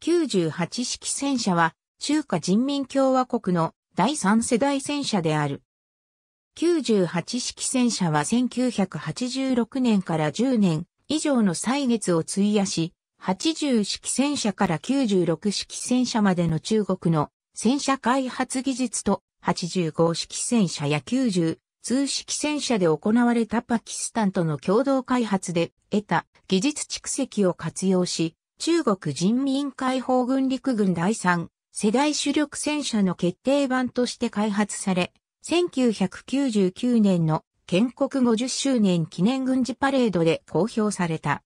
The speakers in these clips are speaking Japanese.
98式戦車は中華人民共和国の第三世代戦車である。98式戦車は1986年から10年以上の歳月を費やし、80式戦車から96式戦車までの中国の戦車開発技術と85式戦車や90通式戦車で行われたパキスタンとの共同開発で得た技術蓄積を活用し、中国人民解放軍陸軍第3世代主力戦車の決定版として開発され、1999年の建国50周年記念軍事パレードで公表された。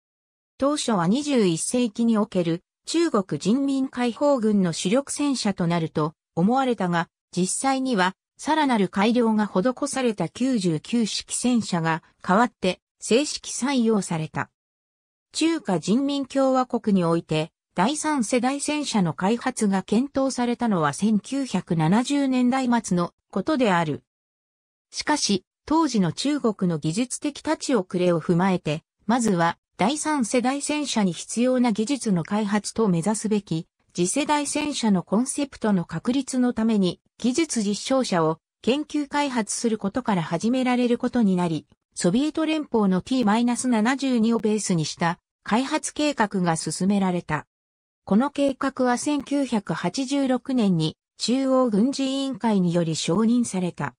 当初は21世紀における中国人民解放軍の主力戦車となると思われたが、実際にはさらなる改良が施された99式戦車が代わって正式採用された。中華人民共和国において、第三世代戦車の開発が検討されたのは1970年代末のことである。しかし、当時の中国の技術的立ち遅れを踏まえて、まずは第三世代戦車に必要な技術の開発と目指すべき、次世代戦車のコンセプトの確立のために、技術実証者を研究開発することから始められることになり、ソビエト連邦の T-72 をベースにした開発計画が進められた。この計画は1986年に中央軍事委員会により承認された。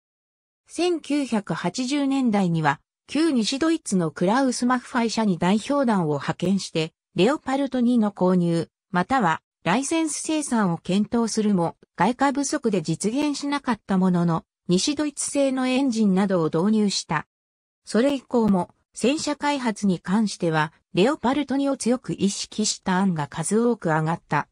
1980年代には旧西ドイツのクラウス・マフファイ社に代表団を派遣して、レオパルト2の購入、またはライセンス生産を検討するも、外貨不足で実現しなかったものの、西ドイツ製のエンジンなどを導入した。それ以降も、戦車開発に関しては、レオパルト2を強く意識した案が数多く上がった。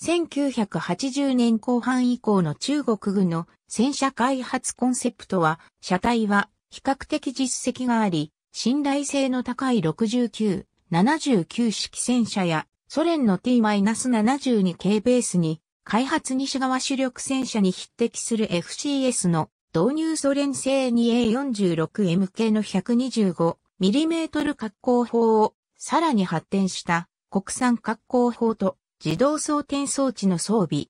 1980年後半以降の中国軍の戦車開発コンセプトは、車体は比較的実績があり、信頼性の高い69、79式戦車やソ連の T-72 系ベースに開発西側主力戦車に匹敵する FCS の導入ソ連製 2A46M 系の 125mm 滑好砲をさらに発展した国産滑好砲と自動装填装置の装備。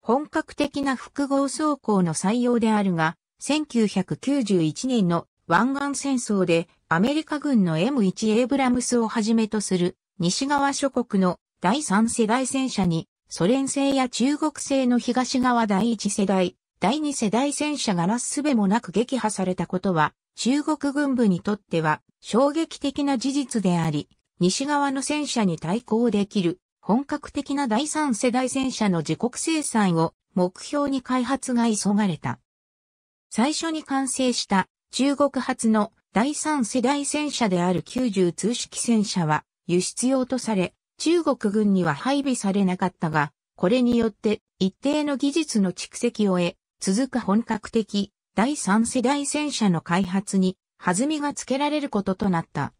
本格的な複合装甲の採用であるが、1991年の湾岸戦争でアメリカ軍の M1 エイブラムスをはじめとする西側諸国の第3世代戦車にソ連製や中国製の東側第1世代第二世代戦車がなすすべもなく撃破されたことは、中国軍部にとっては衝撃的な事実であり、西側の戦車に対抗できる本格的な第三世代戦車の自国生産を目標に開発が急がれた。最初に完成した中国発の第三世代戦車である90通式戦車は輸出用とされ、中国軍には配備されなかったが、これによって一定の技術の蓄積を得、続く本格的第3世代戦車の開発に弾みがつけられることとなった。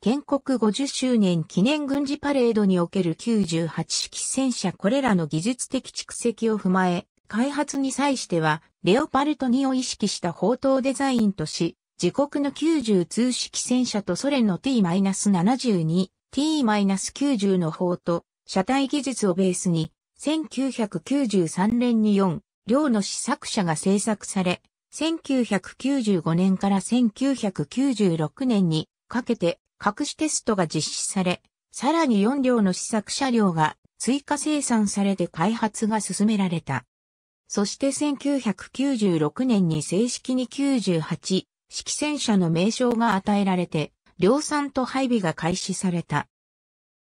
建国50周年記念軍事パレードにおける98式戦車これらの技術的蓄積を踏まえ、開発に際しては、レオパルト2を意識した砲塔デザインとし、自国の90通式戦車とソ連の T-72、T-90 の砲と、車体技術をベースに、1993年に4、両の試作車が製作され、1995年から1996年にかけて隠しテストが実施され、さらに4両の試作車両が追加生産されて開発が進められた。そして1996年に正式に98式戦車の名称が与えられて、量産と配備が開始された。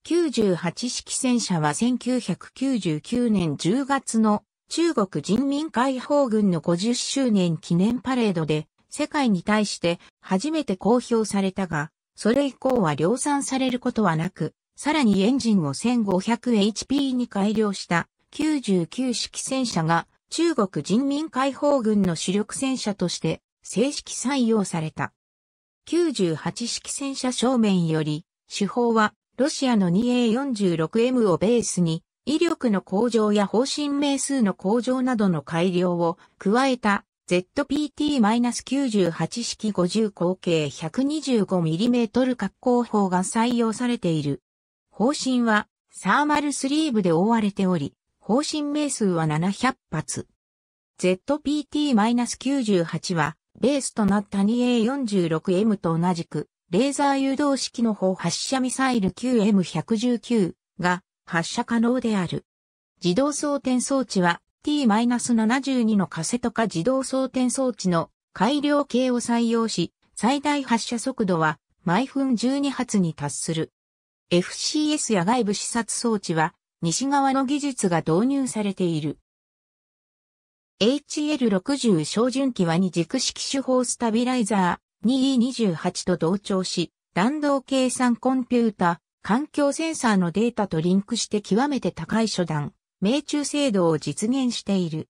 98式戦車は1999年10月の中国人民解放軍の50周年記念パレードで、世界に対して初めて公表されたが、それ以降は量産されることはなく、さらにエンジンを 1500HP に改良した99式戦車が中国人民解放軍の主力戦車として正式採用された。98式戦車正面より、手法はロシアの 2A46M をベースに威力の向上や方針名数の向上などの改良を加えた ZPT-98 式50口径 125mm 格好法が採用されている。方針はサーマルスリーブで覆われており、方針名数は700発。ZPT-98 はベースとなった 2A46M と同じくレーザー誘導式の方発射ミサイル q m 1 1 9が発射可能である。自動装填装置は T-72 のカセト化自動装填装置の改良系を採用し、最大発射速度は毎分12発に達する。FCS や外部視察装置は西側の技術が導入されている。HL60 照準機は二軸式手法スタビライザー 2E28 と同調し、弾道計算コンピュータ環境センサーのデータとリンクして極めて高い初段、命中精度を実現している。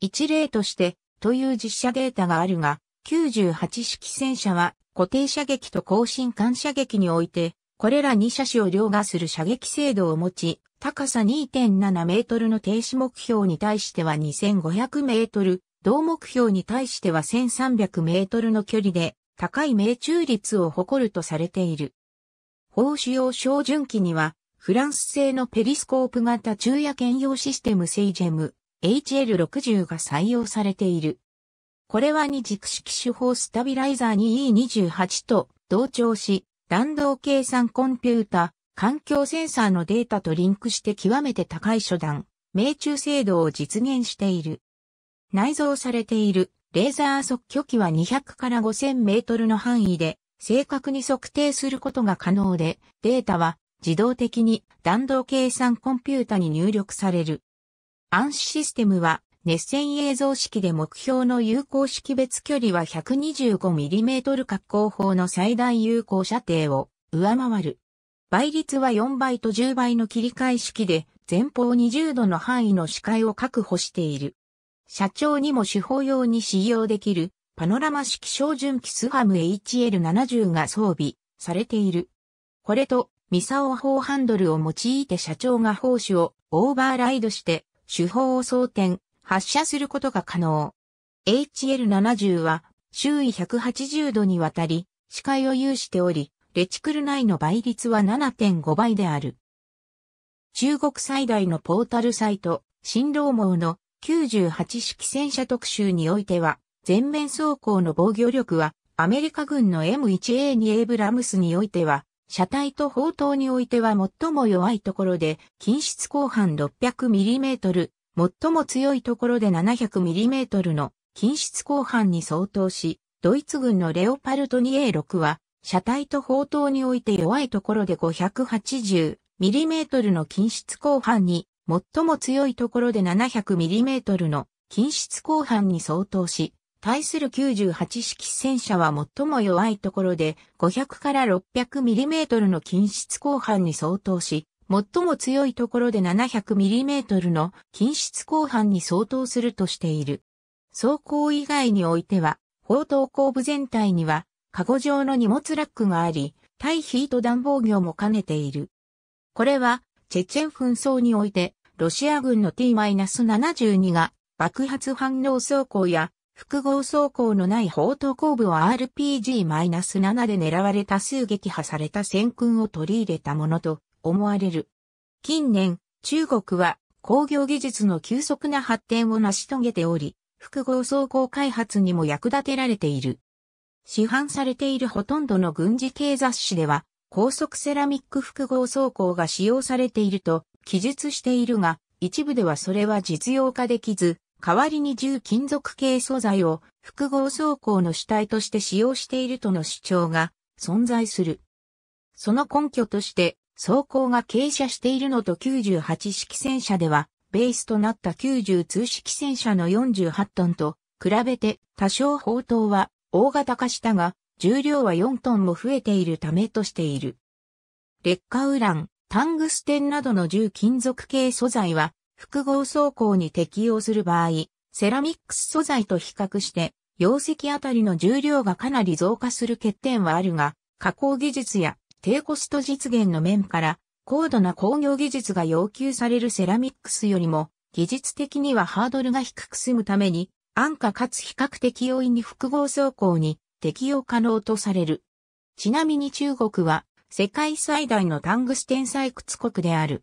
一例として、という実写データがあるが、98式戦車は固定射撃と更新間射撃において、これら2車種を凌駕する射撃精度を持ち、高さ2.7メートルの停止目標に対しては2500メートル、同目標に対しては1300メートルの距離で高い命中率を誇るとされている。欧主用照準機には、フランス製のペリスコープ型昼夜兼用システムセイジェム HL60 が採用されている。これは二軸式手法スタビライザーに E28 と同調し、弾道計算コンピュータ、環境センサーのデータとリンクして極めて高い初段、命中精度を実現している。内蔵されているレーザー測距器は200から5000メートルの範囲で正確に測定することが可能で、データは自動的に弾道計算コンピュータに入力される。暗視システムは熱線映像式で目標の有効識別距離は 125mm 格好法の最大有効射程を上回る。倍率は4倍と10倍の切り替え式で前方20度の範囲の視界を確保している。社長にも手法用に使用できるパノラマ式照準機スハム HL70 が装備されている。これと、ミサオ砲ハンドルを用いて社長が砲手をオーバーライドして手法を装填、発射することが可能。HL70 は周囲180度にわたり視界を有しており、レチクル内の倍率は7.5倍である。中国最大のポータルサイト、新郎網の98式戦車特集においては、全面走行の防御力は、アメリカ軍の M1A2 エイブラムスにおいては、車体と砲塔においては最も弱いところで、近質後半 600mm、最も強いところで 700mm の近質後半に相当し、ドイツ軍のレオパルト 2A6 は、車体と砲塔において弱いところで 580mm の近質後半に、最も強いところで 700mm の近質後半に相当し、対する98式戦車は最も弱いところで500から 600mm の近質後半に相当し、最も強いところで 700mm の近質後半に相当するとしている。走行以外においては、砲塔後部全体には、カゴ状の荷物ラックがあり、対ヒート暖房業も兼ねている。これは、チェチェン紛争において、ロシア軍の T-72 が爆発反応走行や複合走行のない砲塔後部を RPG-7 で狙われ多数撃破された戦訓を取り入れたものと思われる。近年、中国は工業技術の急速な発展を成し遂げており、複合走行開発にも役立てられている。市販されているほとんどの軍事系雑誌では、高速セラミック複合走行が使用されていると記述しているが、一部ではそれは実用化できず、代わりに重金属系素材を複合走行の主体として使用しているとの主張が存在する。その根拠として、走行が傾斜しているのと98式戦車では、ベースとなった92式戦車の48トンと比べて多少砲塔は大型化したが、重量は4トンも増えているためとしている。劣化ウラン、タングステンなどの重金属系素材は複合走行に適用する場合、セラミックス素材と比較して、容積あたりの重量がかなり増加する欠点はあるが、加工技術や低コスト実現の面から、高度な工業技術が要求されるセラミックスよりも、技術的にはハードルが低く済むために、安価かつ比較的容易に複合走行に適用可能とされる。ちなみに中国は世界最大のタングステン採掘国である。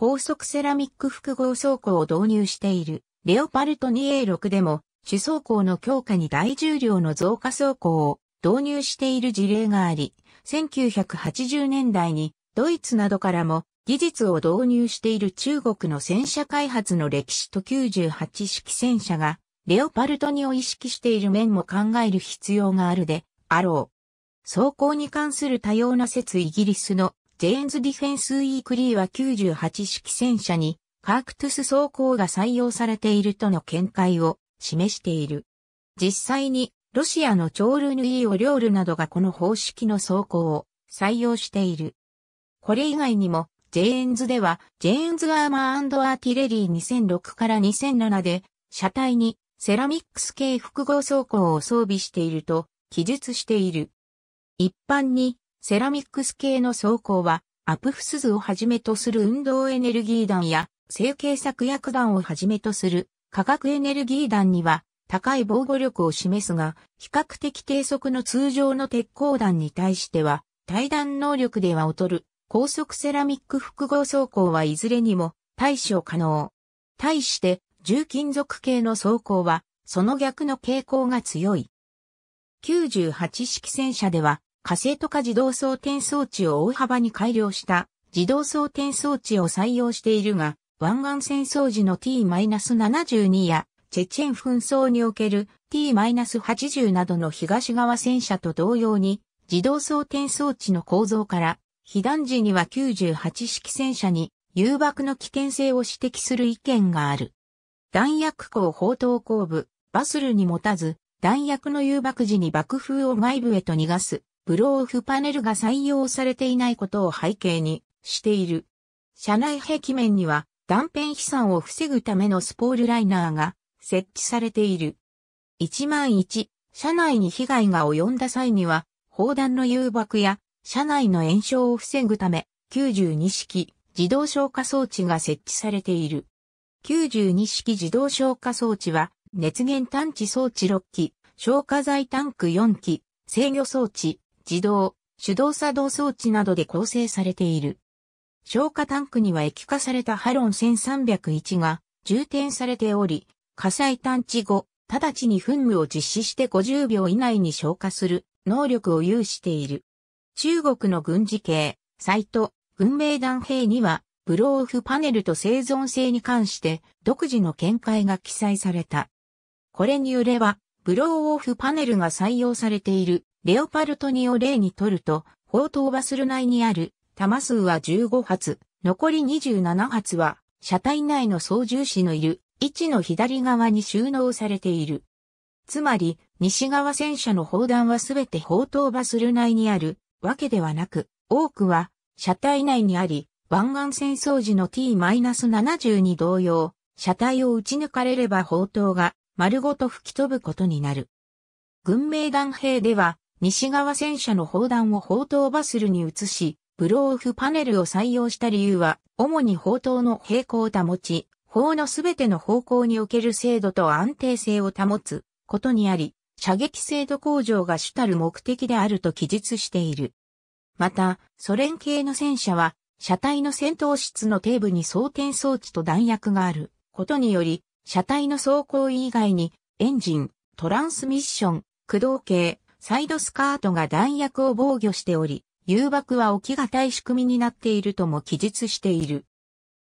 高速セラミック複合走行を導入しているレオパルト 2A6 でも主走行の強化に大重量の増加走行を導入している事例があり、1980年代にドイツなどからも技術を導入している中国の戦車開発の歴史と98式戦車がレオパルト2を意識している面も考える必要があるであろう。走行に関する多様な説イギリスのジェーンズ・ディフェンス・ウィークリーは98式戦車にカークトゥス装甲が採用されているとの見解を示している。実際にロシアのチョールヌイオリョールなどがこの方式の装甲を採用している。これ以外にも、ジェーンズでは、ジェーンズアーマーアーティレリー2006から2007で、車体にセラミックス系複合装甲を装備していると記述している。一般にセラミックス系の装甲は、アプフスズをはじめとする運動エネルギー弾や、成形作薬弾をはじめとする化学エネルギー弾には、高い防護力を示すが、比較的低速の通常の鉄鋼弾に対しては、対弾能力では劣る、高速セラミック複合装甲はいずれにも対処可能。対して、重金属系の装甲は、その逆の傾向が強い。98式戦車では、カセット化自動装填装置を大幅に改良した自動装填装置を採用しているが、湾岸戦争時の T-72 やチェチェン紛争における T-80 などの東側戦車と同様に自動装填装置の構造から、被弾時には98式戦車に誘爆の危険性を指摘する意見がある。弾薬庫砲塔後部、バスルに持たず、弾薬の誘爆時に爆風を外部へと逃がすブローフパネルが採用されていないことを背景にしている。車内壁面には断片飛散を防ぐためのスポールライナーが設置されている。1 0 1、車内に被害が及んだ際には、砲弾の誘爆や車内の炎症を防ぐため、92式自動消火装置が設置されている。92式自動消火装置は、熱源探知装置6機、消火剤タンク4機、制御装置、自動、手動作動装置などで構成されている。消火タンクには液化されたハロン1301が充填されており、火災探知後、直ちに噴霧を実施して50秒以内に消火する能力を有している。中国の軍事系、サイト、軍命団兵には、ブローオフパネルと生存性に関して独自の見解が記載された。これによれば、ブローオフパネルが採用されているレオパルトニを例にとると、砲塔バスル内にある弾数は15発、残り27発は車体内の操縦士のいる位置の左側に収納されている。つまり、西側戦車の砲弾はすべて砲塔バスル内にあるわけではなく、多くは車体内にあり、湾岸戦争時の T-72 同様、車体を撃ち抜かれれば砲塔が丸ごと吹き飛ぶことになる。軍名弾兵では西側戦車の砲弾を砲塔バスルに移し、ブローフパネルを採用した理由は、主に砲塔の平行を保ち、砲のすべての方向における精度と安定性を保つことにあり、射撃精度向上が主たる目的であると記述している。また、ソ連系の戦車は、車体の戦闘室の底部に装填装置と弾薬があることにより、車体の走行以外に、エンジン、トランスミッション、駆動系、サイドスカートが弾薬を防御しており、誘爆は起きがたい仕組みになっているとも記述している。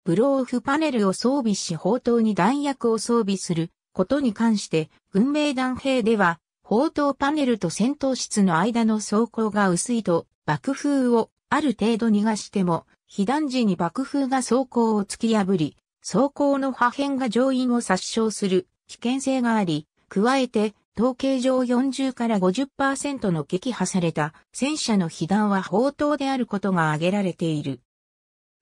ブローオフパネルを装備し砲塔に弾薬を装備することに関して、軍命団兵では、砲塔パネルと戦闘室の間の走行が薄いと、爆風をある程度逃がしても、被弾時に爆風が走行を突き破り、走行の破片が乗員を殺傷する危険性があり、加えて統計上40から50%の撃破された戦車の被弾は砲塔であることが挙げられている。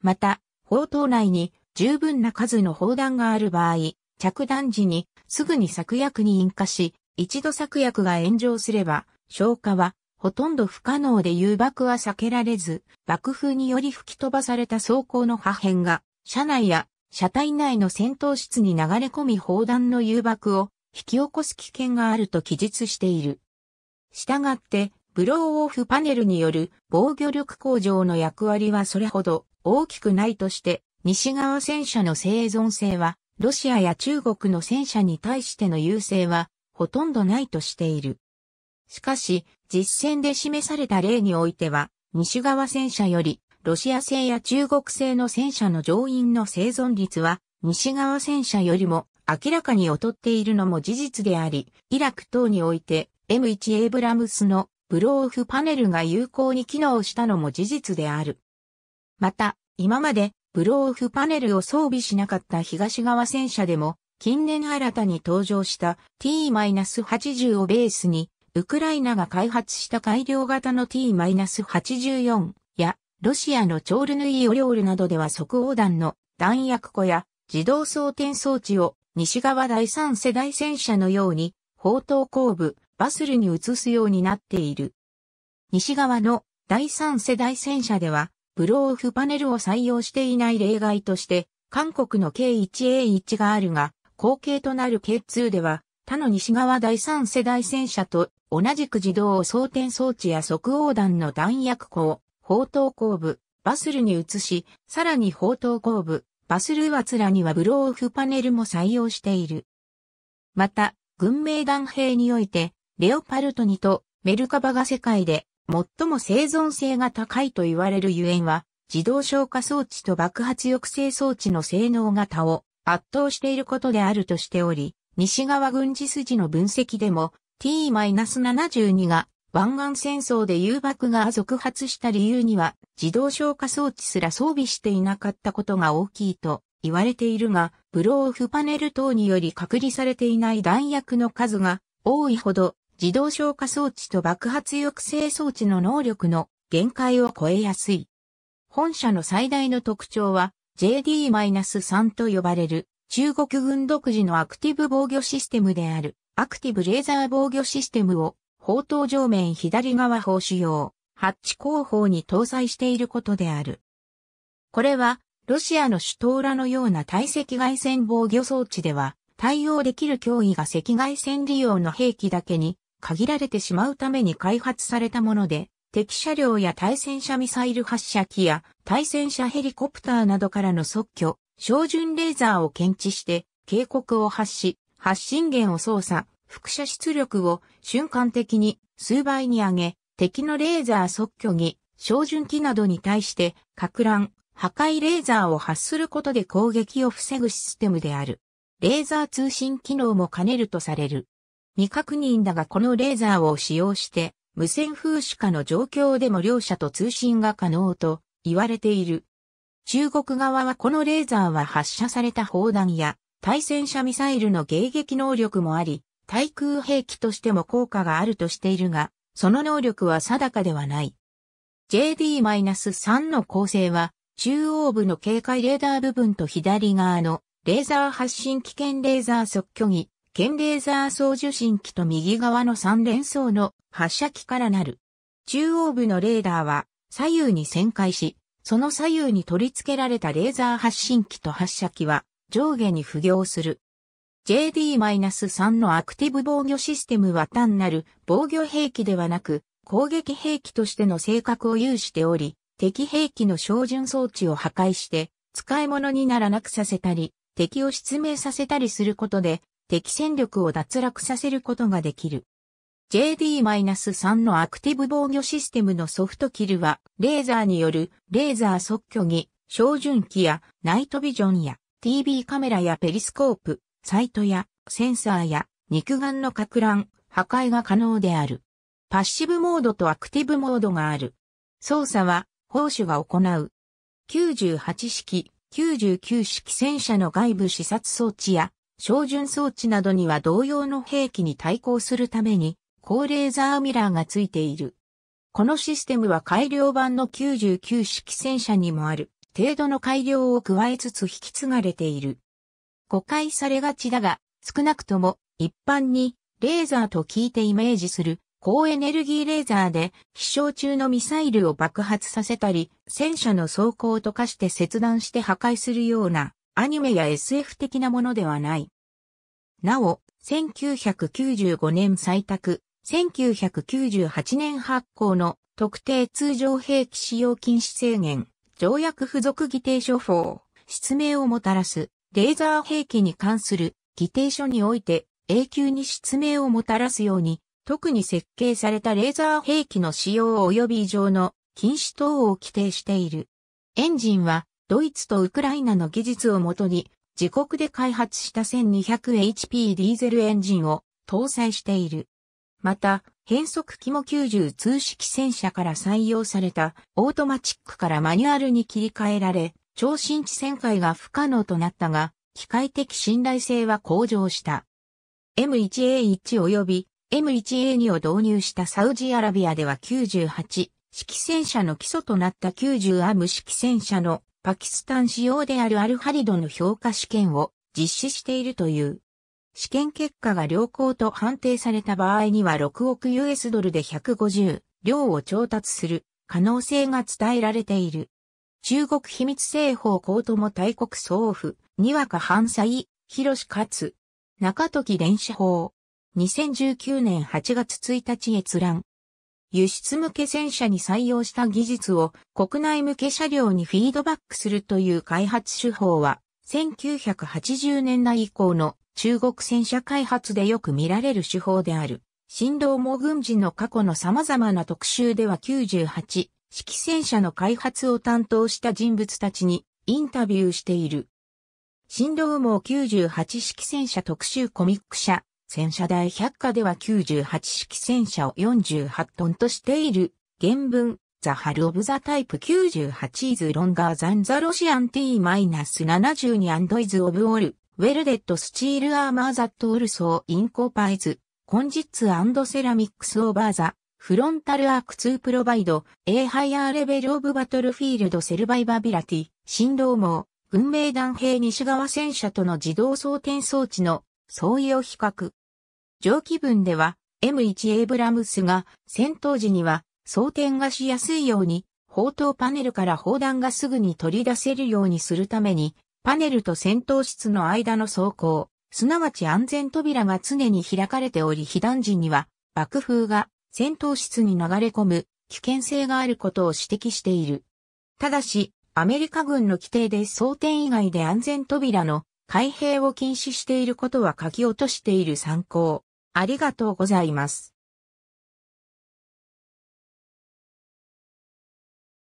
また、砲塔内に十分な数の砲弾がある場合、着弾時にすぐに作薬に引火し、一度作薬が炎上すれば、消火はほとんど不可能で誘爆は避けられず、爆風により吹き飛ばされた装甲の破片が、車内や車体内の戦闘室に流れ込み砲弾の誘爆を引き起こす危険があると記述している。したがって、ブローオフパネルによる防御力向上の役割はそれほど大きくないとして、西側戦車の生存性は、ロシアや中国の戦車に対しての優勢は、ほとんどないとしている。しかし、実戦で示された例においては、西側戦車より、ロシア製や中国製の戦車の乗員の生存率は、西側戦車よりも明らかに劣っているのも事実であり、イラク等において M1 エイブラムスのブローオフパネルが有効に機能したのも事実である。また、今までブローオフパネルを装備しなかった東側戦車でも、近年新たに登場した T-80 をベースに、ウクライナが開発した改良型の T-84 や、ロシアのチョールヌイオリオールなどでは即応弾の弾薬庫や自動装填装置を西側第三世代戦車のように、砲塔後部、バスルに移すようになっている。西側の第三世代戦車では、ブローオフパネルを採用していない例外として、韓国の K1A1 があるが、後継となる K2 では、他の西側第三世代戦車と同じく自動装填装置や即応弾の弾薬庫を砲塔後部、バスルに移し、さらに砲塔後部、バスルーアツラにはブローオフパネルも採用している。また、軍名団兵において、レオパルト2とメルカバが世界で最も生存性が高いと言われるゆえんは、自動消火装置と爆発抑制装置の性能がを圧倒していることであるとしており、西側軍事筋の分析でも T-72 が湾岸戦争で遊爆が続発した理由には、自動消火装置すら装備していなかったことが大きいと言われているが、ブローオフパネル等により隔離されていない弾薬の数が多いほど、自動消火装置と爆発抑制装置の能力の限界を超えやすい。本社の最大の特徴は JD-3 と呼ばれる中国軍独自のアクティブ防御システムであるアクティブレーザー防御システムを砲塔上面左側砲主用、ハッチ後方に搭載していることである。これは、ロシアの首都裏のような体積外線防御装置では、対応できる脅威が赤外線利用の兵器だけに限られてしまうために開発されたもので、敵車両や対戦車ミサイル発射機や対戦車ヘリコプターなどからの即挙、照準レーザーを検知して警告を発し、発信源を操作、副射出力を瞬間的に数倍に上げ、敵のレーザー即挙に照準器などに対して、撹乱、破壊レーザーを発することで攻撃を防ぐシステムである。レーザー通信機能も兼ねるとされる。未確認だがこのレーザーを使用して、無線風視下の状況でも両者と通信が可能と言われている。中国側はこのレーザーは発射された砲弾や対戦車ミサイルの迎撃能力もあり、対空兵器としても効果があるとしているが、その能力は定かではない。JD-3 の構成は、中央部の警戒レーダー部分と左側のレーザー発信機兼レーザー即距儀、兼レーザー送受信機と右側の3連装の発射機からなる。中央部のレーダーは左右に旋回し、その左右に取り付けられたレーザー発信機と発射機は上下に浮行する。JD-3 のアクティブ防御システムは単なる防御兵器ではなく攻撃兵器としての性格を有しており、敵兵器の照準装置を破壊して使い物にならなくさせたり、敵を失明させたりすることで敵戦力を脱落させることができる。JD-3 のアクティブ防御システムのソフトキルは、レーザーによるレーザー即挙儀、照準器やナイトビジョンや TV カメラやペリスコープ、サイトやセンサーや肉眼の拡乱、破壊が可能である。パッシブモードとアクティブモードがある。操作は、砲手が行う。98式、99式戦車の外部視察装置や、照準装置などには同様の兵器に対抗するために、高レーザーミラーがついている。このシステムは改良版の99式戦車にもある、程度の改良を加えつつ引き継がれている。誤解されがちだが、少なくとも一般にレーザーと聞いてイメージする高エネルギーレーザーで飛翔中のミサイルを爆発させたり、戦車の装甲を溶かして切断して破壊するようなアニメや SF 的なものではない。なお、1995年採択、1998年発行の特定通常兵器使用禁止制限、条約付属議定書法、失明をもたらすレーザー兵器に関する議定書において永久に失明をもたらすように、特に設計されたレーザー兵器の使用及び異常の禁止等を規定している。エンジンはドイツとウクライナの技術をもとに自国で開発した 1200HP ディーゼルエンジンを搭載している。また、変速機も90通式戦車から採用されたオートマチックからマニュアルに切り替えられ、超新地旋回が不可能となったが、機械的信頼性は向上した。M1A1 及び M1A2 を導入したサウジアラビアでは98、式戦車の基礎となった90アム式戦車のパキスタン仕様であるアルハリドの評価試験を実施しているという。試験結果が良好と判定された場合には6億 US ドルで150両を調達する可能性が伝えられている。中国秘密政法高友大国総府、にわか反罪、広しかつ、中時連射法。2019年8月1日閲覧。輸出向け戦車に採用した技術を国内向け車両にフィードバックするという開発手法は、1980年代以降の中国戦車開発でよく見られる手法である。振動も軍事の過去の様々な特集では98、式戦車の開発を担当した人物たちにインタビューしている。新郎網98式戦車特集コミック社、戦車大百科では98式戦車を48トンとしている。原文、ザハルオブザタイプ98イズロンガーザンザロシアン T-72 アンドイズオブオール、ウェルデッドスチールアーマーザットオルソーインコーパイズ、コンジッツセラミックスオーバーザ、フロンタルアーク2プロバイド、A ハイアーレベルオブバトルフィールドセルバイバビラティ、振動網、運命弾兵西側戦車との自動装填装置の相違を比較。上記文では M1 エイブラムスが戦闘時には装填がしやすいように砲塔パネルから砲弾がすぐに取り出せるようにするためにパネルと戦闘室の間の走行、すなわち安全扉が常に開かれており、被弾時には爆風が戦闘室に流れ込む危険性があることを指摘している。ただし、アメリカ軍の規定で装填以外で安全扉の開閉を禁止していることは書き落としている参考。ありがとうございます。